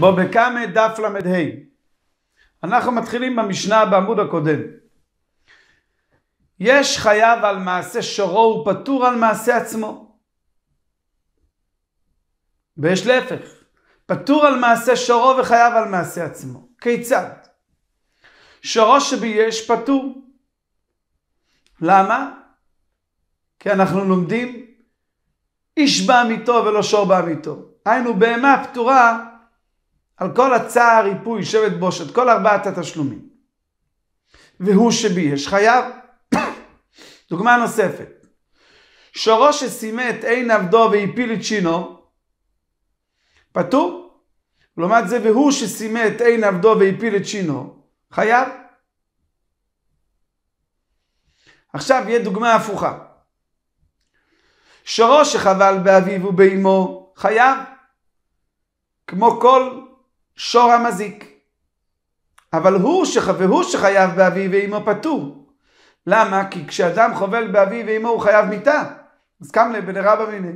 בו בקמא דף ל"ה. אנחנו מתחילים במשנה בעמוד הקודם. יש חייב על מעשה שורו, הוא פטור על מעשה עצמו. ויש להפך, פטור על מעשה שורו וחייב על מעשה עצמו. כיצד? שורו שביש פטור. למה? כי אנחנו לומדים איש בעמיתו ולא שור בעמיתו. היינו בהמה פטורה על כל הצער, ריפוי, שבט בושת, כל ארבעת התשלומים. והוא שבי יש חייו. דוגמה נוספת, שורו שסימא עין עבדו והפיל את שינו, פטור. לעומת זה, והוא שסימא עין עבדו והפיל את שינו, חייב. עכשיו יהיה דוגמה הפוכה. שורו שחבל באביו ובאמו, חייב. כמו כל שור המזיק. אבל הוא, שח... והוא שחייב באביו ואימו פטור. למה? כי כשאדם חובל באביו ואימו הוא חייב מיתה. אז קמלה בנרבא מיניה.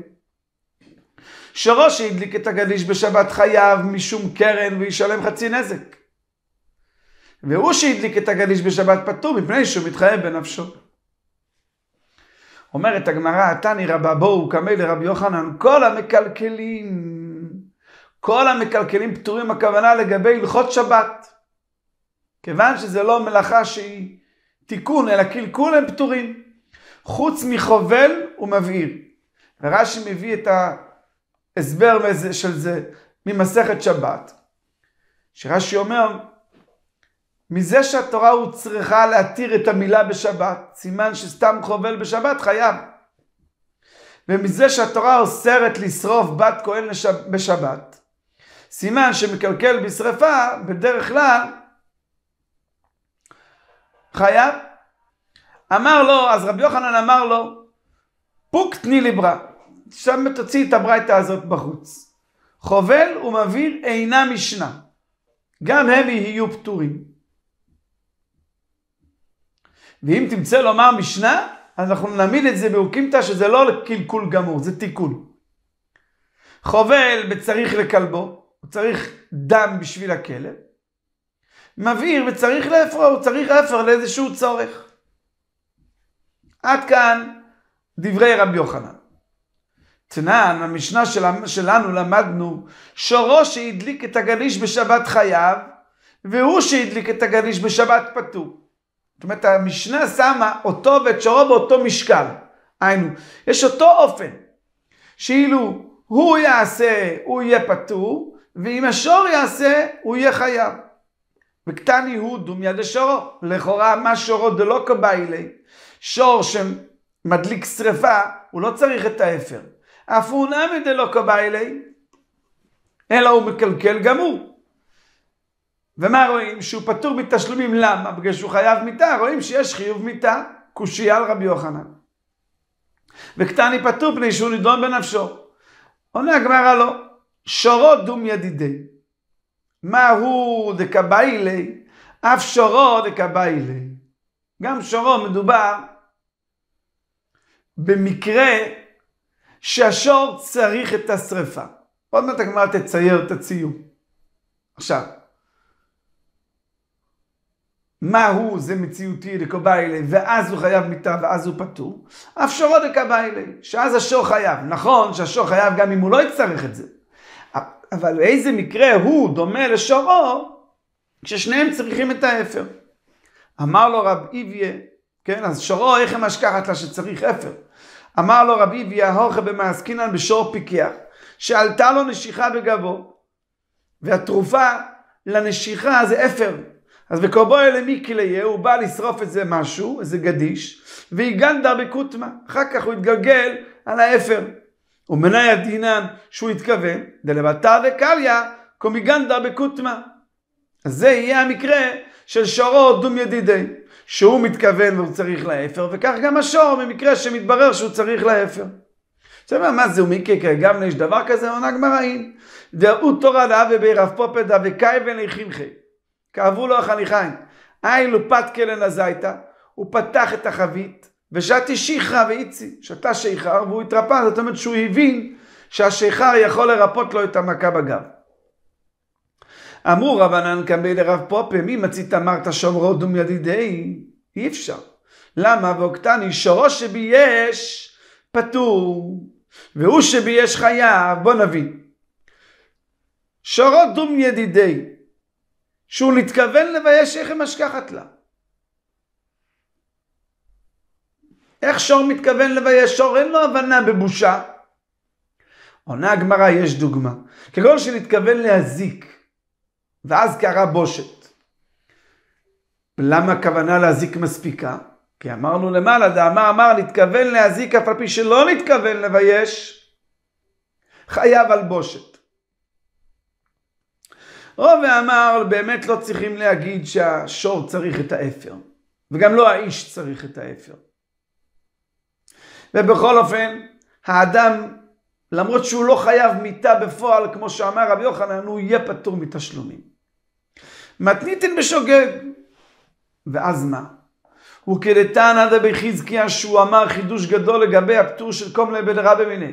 שרו שהדליק את הגדיש בשבת חייב משום קרן וישלם חצי נזק. והוא שהדליק את הגדיש בשבת פטור מפני שהוא מתחייב בנפשו. אומרת הגמרא, תני רבה בואו קמי לרבי יוחנן, כל המקלקלים כל המקלקלים פטורים הכוונה לגבי הלכות שבת. כיוון שזה לא מלאכה שהיא תיקון, אלא קלקול הם פטורים. חוץ מחובל ומבעיר. ורש"י מביא את ההסבר של זה ממסכת שבת, שרש"י אומר, מזה שהתורה הוא צריכה להתיר את המילה בשבת, סימן שסתם חובל בשבת חייב. ומזה שהתורה אוסרת לשרוף בת כהן בשבת, סימן שמקלקל בשרפה, בדרך כלל, חייב. אמר לו, אז רבי יוחנן אמר לו, פוק תני לי ברא. שם תוציא את הברייתא הזאת בחוץ. חובל ומבהיר אינה משנה. גם הם יהיו פטורים. ואם תמצא לומר משנה, אז אנחנו נעמיד את זה באוקימתא, שזה לא קלקול גמור, זה תיקון. חובל בצריך לכלבו, צריך דם בשביל הכלב, מבעיר וצריך לאפר, הוא צריך אפר לאיזשהו צורך. עד כאן דברי רבי יוחנן. תנען, המשנה של, שלנו למדנו שורו שהדליק את הגליש בשבת חייו, והוא שהדליק את הגליש בשבת פטור. זאת אומרת, המשנה שמה אותו ואת שורו באותו משקל. היינו, יש אותו אופן, שאילו הוא יעשה, הוא יהיה פטור, ואם השור יעשה, הוא יהיה חייב. וקטני הוא דומיה דשורו. לכאורה, מה שורו דלא קביילי? שור שמדליק שרפה, הוא לא צריך את האפר. אף הוא נמי דלא קביילי, אלא הוא מקלקל גם הוא. ומה רואים? שהוא פטור מתשלומים, למה? בגלל שהוא חייב מיתה, רואים שיש חיוב מיתה, קושייה על רבי יוחנן. וקטני פטור פני שהוא נידון בנפשו. עונה הגמרא לא, שורו דום ידידי. מהו דקבאילי? אף שורו דקבאילי. גם שורו מדובר במקרה שהשור צריך את השרפה. עוד מעט הגמרא תצייר את הציור. עכשיו, מהו זה מציאותי דקבאילי, ואז הוא חייב מיטה ואז הוא פטור? אף שורו דקבאילי, שאז השור חייב. נכון שהשור חייב גם אם הוא לא יצטרך את זה. אבל באיזה מקרה הוא דומה לשורו כששניהם צריכים את האפר. אמר לו רב איביה, כן, אז שורו איך הם אשכחת לה שצריך אפר. אמר לו רב איביה, הוכה במעסקינן בשור פיקח, שעלתה לו נשיכה בגבו, והתרופה לנשיכה זה אפר. אז וקורבו אלה מיקיליה, הוא בא לשרוף איזה משהו, איזה גדיש, והיא גנדר בקוטמה. אחר כך הוא התגלגל על האפר. ומנאי עדינן שהוא התכוון, דלבטר וקליה קומיגנדה בקוטמה. אז זה יהיה המקרה של שורו דום ידידי, שהוא מתכוון והוא צריך להפר, וכך גם השור במקרה שמתברר שהוא צריך להפר. אתה אומר, מה זה ומיקי גם יש דבר כזה? עונה גמראים דאו תורה דאה ובי רב פופדה וקאי וקייבן חינכי כאבו לו החניכיים. איילו לופת כלן הזיתה הוא פתח את החבית, ושתי שיחרא ואיצי, שתה שיכר והוא התרפא, זאת אומרת שהוא הבין שהשיכר יכול לרפות לו את המכה בגב. אמרו רבנן קמבי לרב פופה, מי מצית אמרת שומרו דום ידידי? אי אפשר. למה? ואוקטני שורו שבייש פטור, והוא שבייש חייב, בוא נבין. שורו דום ידידי, שהוא נתכוון לבייש איך היא משכחת לה. איך שור מתכוון לבייש שור? אין לו הבנה בבושה. עונה הגמרא, יש דוגמה. ככל שנתכוון להזיק, ואז קרה בושת. למה הכוונה להזיק מספיקה? כי אמרנו למעלה, דאמר אמר נתכוון להזיק אף על פי שלא נתכוון לבייש, חייב על בושת. רובע אמר, באמת לא צריכים להגיד שהשור צריך את האפר, וגם לא האיש צריך את האפר. ובכל אופן, האדם, למרות שהוא לא חייב מיתה בפועל, כמו שאמר רבי יוחנן, הוא יהיה פטור מתשלומים. מתניתן בשוגג. ואז מה? הוא כדתן עד אבי חזקיה שהוא אמר חידוש גדול לגבי הפטור של קומלה בן רבי מיניה.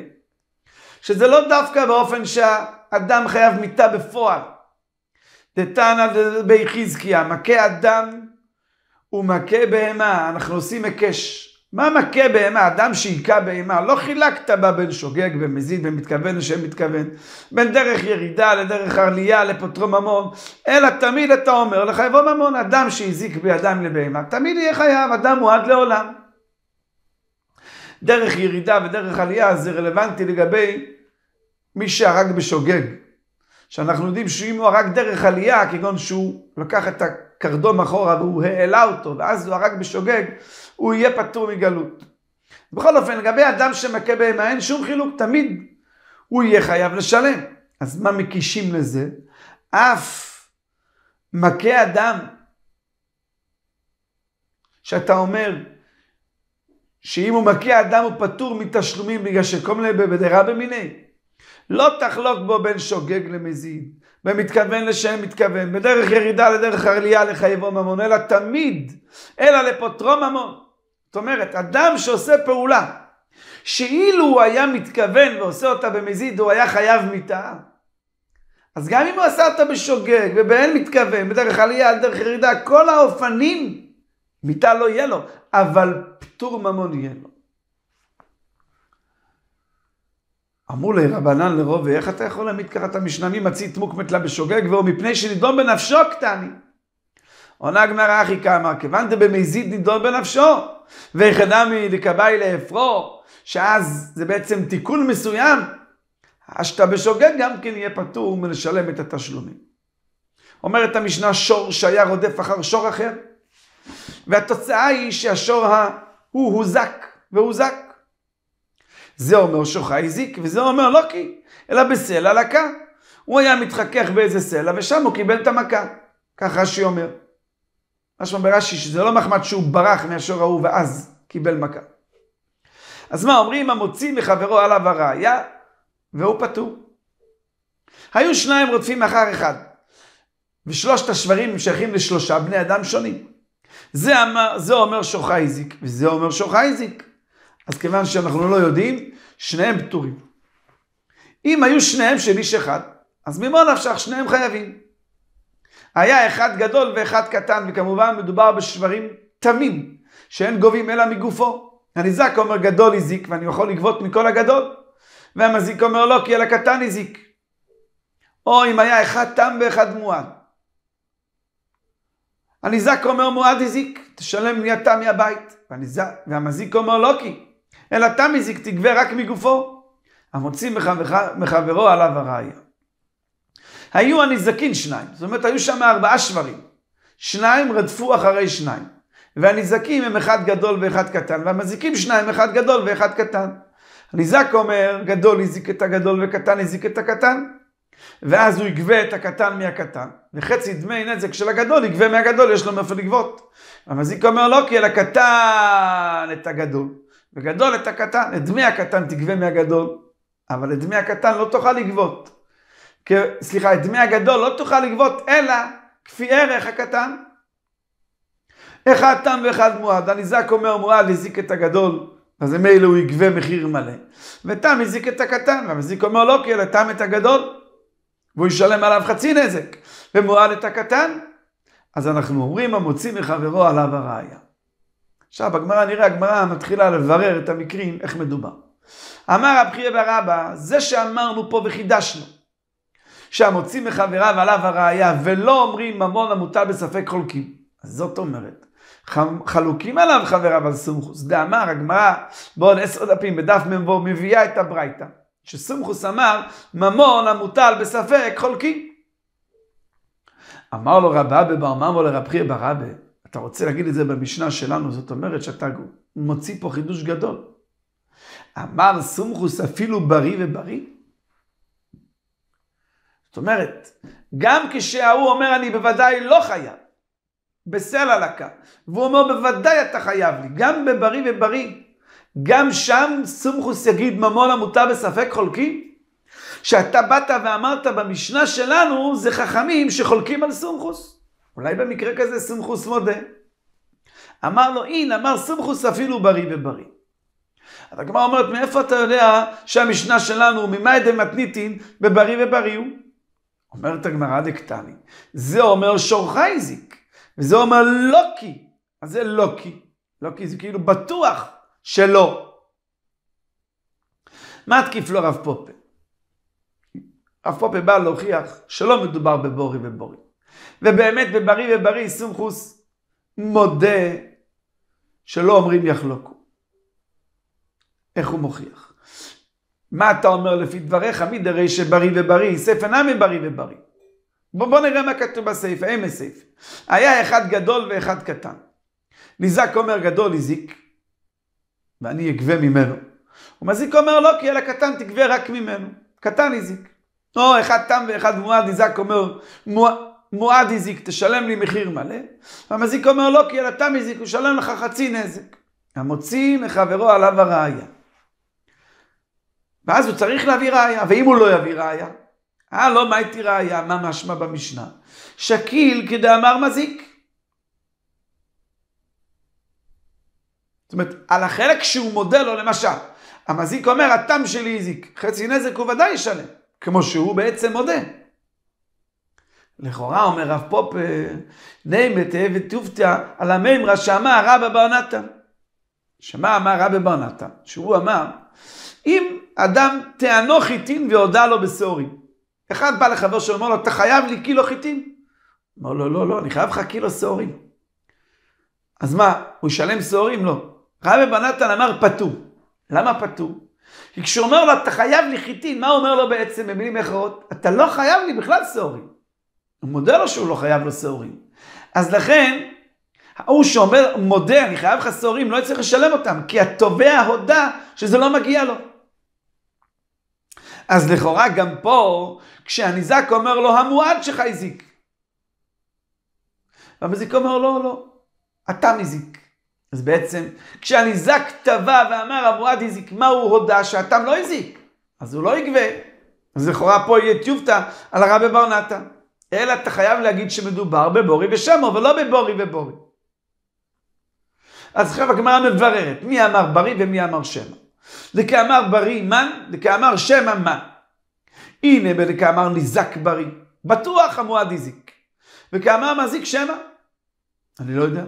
שזה לא דווקא באופן שהאדם חייב מיתה בפועל. דתן עד אבי חזקיה, מכה אדם ומכה בהמה, אנחנו עושים היקש. מה מכה בהמה? אדם שהיכה בהמה, לא חילקת בה בין שוגג ומזיד ומתכוון לשם מתכוון, בין דרך ירידה לדרך עלייה לפוטרו ממון, אלא תמיד אתה אומר לחייבו ממון, אדם שהזיק בידיים לבהמה, תמיד יהיה חייב, אדם מועד לעולם. דרך ירידה ודרך עלייה זה רלוונטי לגבי מי שהרג בשוגג. שאנחנו יודעים שאם הוא הרג דרך עלייה, כגון שהוא לקח את הקרדום אחורה והוא העלה אותו, ואז הוא הרג בשוגג, הוא יהיה פטור מגלות. בכל אופן, לגבי אדם שמכה בהמה אין שום חילוק, תמיד הוא יהיה חייב לשלם. אז מה מקישים לזה? אף מכה אדם שאתה אומר שאם הוא מכה אדם הוא פטור מתשלומים בגלל שכל מיני בדרה במיני. לא תחלוק בו בין שוגג למזיד, במתכוון לשם מתכוון, בדרך ירידה לדרך עלייה לחייבו ממון, אלא תמיד, אלא לפוטרו ממון. זאת אומרת, אדם שעושה פעולה, שאילו הוא היה מתכוון ועושה אותה במזיד, הוא היה חייב מיתה. אז גם אם הוא עשה אותה בשוגג ובאין מתכוון, בדרך עלייה, בדרך ירידה, כל האופנים, מיתה לא יהיה לו, אבל פטור ממון יהיה לו. אמרו לי רבנן לרובי, איך אתה יכול להעמיד ככה את המשנה ממצית מוקמת לה בשוגג, והוא מפני שנידון בנפשו קטני. עונה הגמרא אחי כמה, כיוון דבמזיד נידון בנפשו, ויחדמי דקבאי לאפרו, שאז זה בעצם תיקון מסוים, אז שאתה בשוגג גם כן יהיה פטור מלשלם את התשלומים. אומרת המשנה, שור שהיה רודף אחר שור אחר, והתוצאה היא שהשור ההוא הוזק, והוזק. זה אומר שוחה הזיק, וזה אומר לא כי, אלא בסלע לקה. הוא היה מתחכך באיזה סלע, ושם הוא קיבל את המכה. כך רש"י אומר. משמע ברש"י שזה לא מחמד שהוא ברח מהשור ההוא ואז קיבל מכה. אז מה אומרים? המוציא מחברו עליו הראייה, והוא פטור. היו שניים רודפים אחר אחד, ושלושת השברים נמשכים לשלושה בני אדם שונים. זה, אמר, זה אומר שוחה הזיק, וזה אומר שוחה הזיק. אז כיוון שאנחנו לא יודעים, שניהם פטורים. אם היו שניהם של איש אחד, אז ממה נפשך שניהם חייבים. היה אחד גדול ואחד קטן, וכמובן מדובר בשברים תמים, שאין גובים אלא מגופו. הניזק אומר גדול הזיק, ואני יכול לגבות מכל הגדול. והמזיק אומר לא, כי על הקטן הזיק. או אם היה אחד תם ואחד מועד. הניזק אומר מועד הזיק, תשלם מיד התם מהבית. והמזיק אומר לא כי. אלא תמיזיק תגבה רק מגופו, המוציא מחברו עליו הראייה. היו הנזקין שניים, זאת אומרת היו שם ארבעה שברים. שניים רדפו אחרי שניים. והנזקים הם אחד גדול ואחד קטן, והמזיקים שניים אחד גדול ואחד קטן. הנזק אומר, גדול הזיק את הגדול וקטן הזיק את הקטן. ואז הוא יגבה את הקטן מהקטן, וחצי דמי נזק של הגדול יגבה מהגדול, יש לו מאיפה לגבות. המזיק אומר לא, כי אל הקטן את הגדול. וגדול את הקטן, את דמי הקטן תגבה מהגדול, אבל את דמי הקטן לא תוכל לגבות. סליחה, את דמי הגדול לא תוכל לגבות, אלא כפי ערך הקטן. אחד תם ואחד מועד. הניזק אומר מועד הזיק את הגדול, אז ממילא הוא יגבה מחיר מלא. ותם הזיק את הקטן, והמזיק אומר לא, כי אלא תם את הגדול, והוא ישלם עליו חצי נזק. ומועד את הקטן, אז אנחנו אומרים המוציא מחברו עליו הראייה. עכשיו, הגמרא, נראה, הגמרא מתחילה לברר את המקרים, איך מדובר. אמר רב חייא בר אבא, זה שאמרנו פה וחידשנו, שהמוציא מחבריו עליו הראייה, ולא אומרים ממון המוטל בספק חולקים. אז זאת אומרת, חלוקים עליו חבריו על סומכוס. דאמר הגמרא בעוד עשר דפים בדף מ"ו מביאה את הברייתא, שסומכוס אמר ממון המוטל בספק חולקים. אמר לו רבא בבר ממו לרב חייא בר אבא, אתה רוצה להגיד את זה במשנה שלנו, זאת אומרת שאתה מוציא פה חידוש גדול. אמר סומכוס אפילו בריא ובריא. זאת אומרת, גם כשההוא אומר אני בוודאי לא חייב, בסלע לקה, והוא אומר בוודאי אתה חייב לי, גם בבריא ובריא, גם שם סומכוס יגיד ממון עמותה בספק חולקים? שאתה באת ואמרת במשנה שלנו זה חכמים שחולקים על סומכוס. אולי במקרה כזה סומכוס מודה. אמר לו, אין, אמר סומכוס אפילו בריא ובריא. אז הגמרא אומרת, מאיפה אתה יודע שהמשנה שלנו, ממאי דמתניתין, בבריא ובריאו? אומרת הגמרא דקטני, זה אומר שורך הזיק, וזה אומר לוקי. אז זה לוקי. לוקי זה כאילו בטוח שלא. מה תקיף לו רב פופה? רב פופה בא להוכיח שלא מדובר בבורי ובורי. ובאמת בבריא ובריא סומכוס מודה שלא אומרים יחלוקו. איך הוא מוכיח? מה אתה אומר לפי דבריך? מי דרי שבריא ובריא? סייפה נמי בריא ובריא. בוא, בוא נראה מה כתוב בסייפה, אין בסייפה. היה אחד גדול ואחד קטן. נזעק אומר גדול הזיק, ואני אגבה ממנו. ומזיק אומר לא, כי אלא קטן תגבה רק ממנו. קטן הזיק. או אחד תם ואחד מועד, נזעק אומר, מועד, מועד הזיק, תשלם לי מחיר מלא. והמזיק אומר לא, כי אתה מזיק, הוא שלם לך חצי נזק. המוציא מחברו עליו הראייה. ואז הוא צריך להביא ראייה, ואם הוא לא יביא ראייה, אה, לא, מה הייתי ראייה? מה משמע במשנה? שקיל כדאמר מזיק. זאת אומרת, על החלק שהוא מודה לו, למשל, המזיק אומר, התם שלי הזיק, חצי נזק הוא ודאי ישלם, כמו שהוא בעצם מודה. לכאורה אומר רב פופ, אה, נעמת אה, ותופתע על המימרה שאמר רבא בר נתן. שמע אמר רבא בר נתן, שהוא אמר, אם אדם תענו חיטין והודה לו בשעורים. אחד בא לחבר שלו, אומר לו, אתה חייב לי קילו חיטין? אמר לו, לא, לא, אני חייב לך קילו שעורים. אז מה, הוא ישלם שעורים? לא. רבי בנתן אמר פטור. למה פטור? כי כשהוא אומר לו, אתה חייב לי חיטין, מה הוא אומר לו בעצם במילים אחרות? אתה לא חייב לי בכלל שעורים. הוא מודה לו שהוא לא חייב לו שעורים. אז לכן, ההוא שאומר, מודה, אני חייב לך שעורים, לא יצטרך לשלם אותם, כי התובע הודה שזה לא מגיע לו. אז לכאורה גם פה, כשהניזק אומר לו, המועד שלך הזיק. והמזיק אומר, לא, לא, אתה מזיק. אז בעצם, כשהניזק טבע ואמר, המועד הזיק, מה הוא הודה? שהתם לא הזיק. אז הוא לא יגבה. אז לכאורה פה יהיה טיובטה על הרבי ברנתה. אלא אתה חייב להגיד שמדובר בבורי ושמו, ולא בבורי ובורי. אז עכשיו הגמרא מבררת, מי אמר ברי ומי אמר שמא. לכאמר ברי מן, לכאמר שמא מן. הנה בדכאמר ניזק ברי, בטוח המועד הזיק. וכאמר מזיק שמא. אני לא יודע.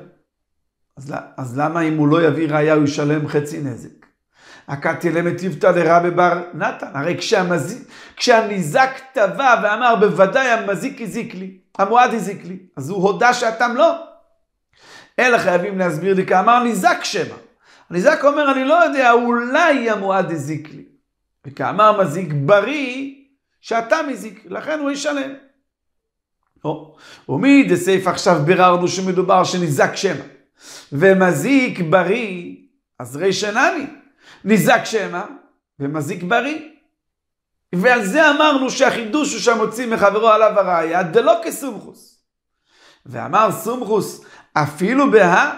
אז, אז למה אם הוא לא יביא ראייה הוא ישלם חצי נזק? הקטי למטיבתא לרבי בר נתן, הרי כשהמזיק, כשהניזק טבע ואמר בוודאי המזיק הזיק לי, המועד הזיק לי, אז הוא הודה שהתם לא. אלא חייבים להסביר לי כאמר ניזק שמא. הניזק אומר אני לא יודע, אולי המועד הזיק לי. וכאמר מזיק בריא שהתם הזיק, לכן הוא ישלם. או, ומי דסייף עכשיו ביררנו שמדובר שניזק שמא. ומזיק בריא, אז רי שנני. ניזק שמא ומזיק בריא. ועל זה אמרנו שהחידוש הוא שהמוציא מחברו עליו הראייה, דלא כסומכוס. ואמר סומכוס, אפילו בה,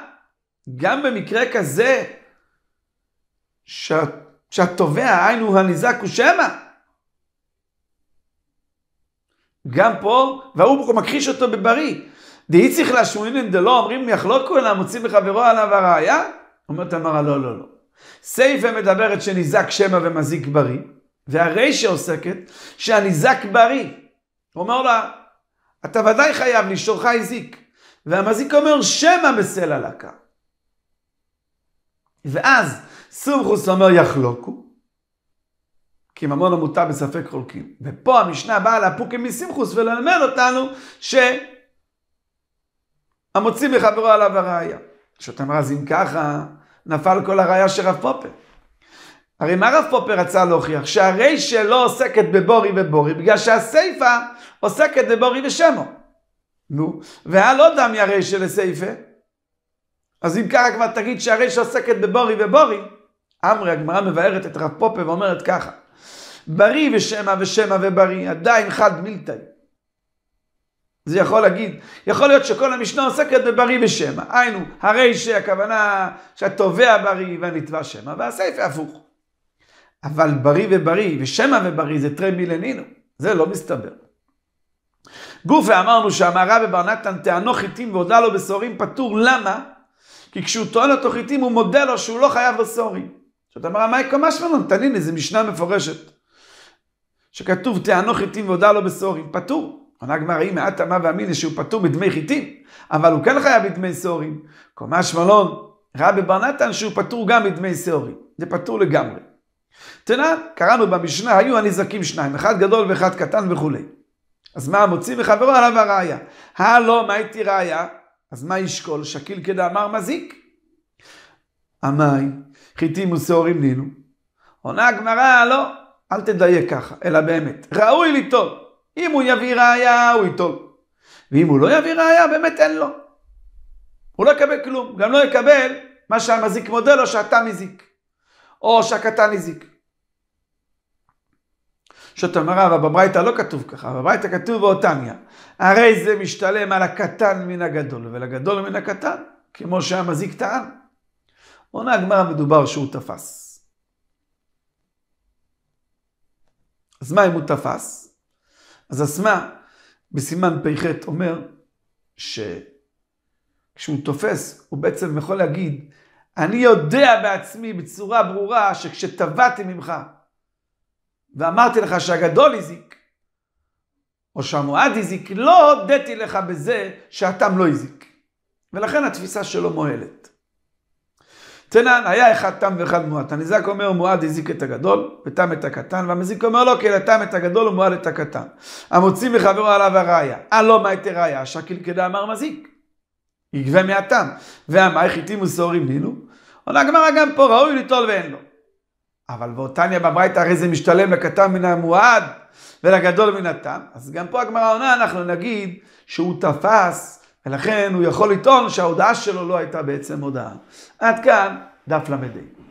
גם במקרה כזה, ש... שהתובע, היינו הניזק הוא שמא. גם פה, והוא מכחיש אותו בבריא. דאי צריך להשמועינן דלא, אומרים יחלוקו אלא מוציא מחברו עליו הראייה? אומרת המרא, לא, לא, לא. סייפה מדברת שניזק שמא ומזיק בריא, והרי שעוסקת שהניזק בריא. הוא אומר לה, אתה ודאי חייב לי, שורך הזיק. והמזיק אומר, שמא בסלע לקה. ואז סומכוס אומר יחלוקו, כי ממון המותר בספק חולקים. ופה המשנה באה להפוק עם מסמכוס וללמד אותנו שהמוציא מחברו עליו הראייה. שאתה אמרה, אז אם ככה, נפל כל הראייה של רב פופר. הרי מה רב פופר רצה להוכיח? שהרי שלא עוסקת בבורי ובורי, בגלל שהסיפה עוסקת בבורי ושמו. נו, והל לא דמי הרי שלסיפה. אז אם ככה כבר תגיד שהרי שעוסקת בבורי ובורי, אמרי הגמרא מבארת את רב פופר ואומרת ככה, בריא ושמא ושמא ובריא, עדיין חד מילתאי. זה יכול להגיד, יכול להיות שכל המשנה עוסקת בבריא ושמא. היינו, הרי שהכוונה שהתובע בריא והנתבע שמע, והסייפה הפוך. אבל בריא ובריא ושמע ובריא זה תרי מילנינו, זה לא מסתבר. גופה אמרנו שהמערה בבר נתן טענו חיטים והודה לו בשעורים פטור, למה? כי כשהוא טוען אותו חיטים הוא מודה לו שהוא לא חייב בשעורים. זאת אומרת, מה יקום משמעון? תנין, זו משנה מפורשת. שכתוב טענו חיטים והודה לו בשעורים, פטור. עונה הגמרא, אם מעט טמא ואמינא שהוא פטור בדמי חיטים, אבל הוא כן חייב בדמי שעורים. קומה שמלון, ראה בבר נתן שהוא פטור גם בדמי שעורים. זה פטור לגמרי. תנא, קראנו במשנה, היו הנזקים שניים, אחד גדול ואחד קטן וכולי. אז מה המוציא מחברו עליו הראיה? הלו, מה הייתי ראיה? אז מה ישקול? שקיל כדאמר מזיק. עמי, חיטים ושעורים נינו. עונה הגמרא, לא, אל תדייק ככה, אלא באמת. ראוי ליטול. אם הוא יביא ראייה, הוא ייטול. ואם הוא לא יביא ראייה, באמת אין לו. הוא לא יקבל כלום. גם לא יקבל מה שהמזיק מודה לו שאתה מזיק. או שהקטן הזיק. שאתה אומר, אבל בברייתא לא כתוב ככה, בברייתא כתוב באותניה. הרי זה משתלם על הקטן מן הגדול, ולגדול מן הקטן, כמו שהמזיק טען. עונה הגמרא מדובר שהוא תפס. אז מה אם הוא תפס? אז הסמ"א בסימן פ"ח אומר שכשהוא תופס, הוא בעצם יכול להגיד, אני יודע בעצמי בצורה ברורה שכשטבעתי ממך ואמרתי לך שהגדול הזיק, או שהמועד הזיק, לא הודיתי לך בזה שהתם לא הזיק. ולכן התפיסה שלו מועלת. תנן, היה אחד תם ואחד מועט. הניזק אומר, מועד הזיק את הגדול, ותם את הקטן, והמזיק אומר לו, לא, כן, תם את הגדול ומועד את הקטן. המוציא מחברו עליו הראיה. הלא אה, מה הייתה ראיה? השקיל כדא אמר מזיק. יגבה מהתם. והמאי חיתים ושעורים נינו. עונה הגמרא גם פה, ראוי ליטול ואין לו. אבל ואותניה בברייתא הרי זה משתלם לקטן מן המועד ולגדול מן התם. אז גם פה הגמרא עונה, אנחנו נגיד שהוא תפס ולכן הוא יכול לטעון שההודעה שלו לא הייתה בעצם הודעה. עד כאן דף ל"ה.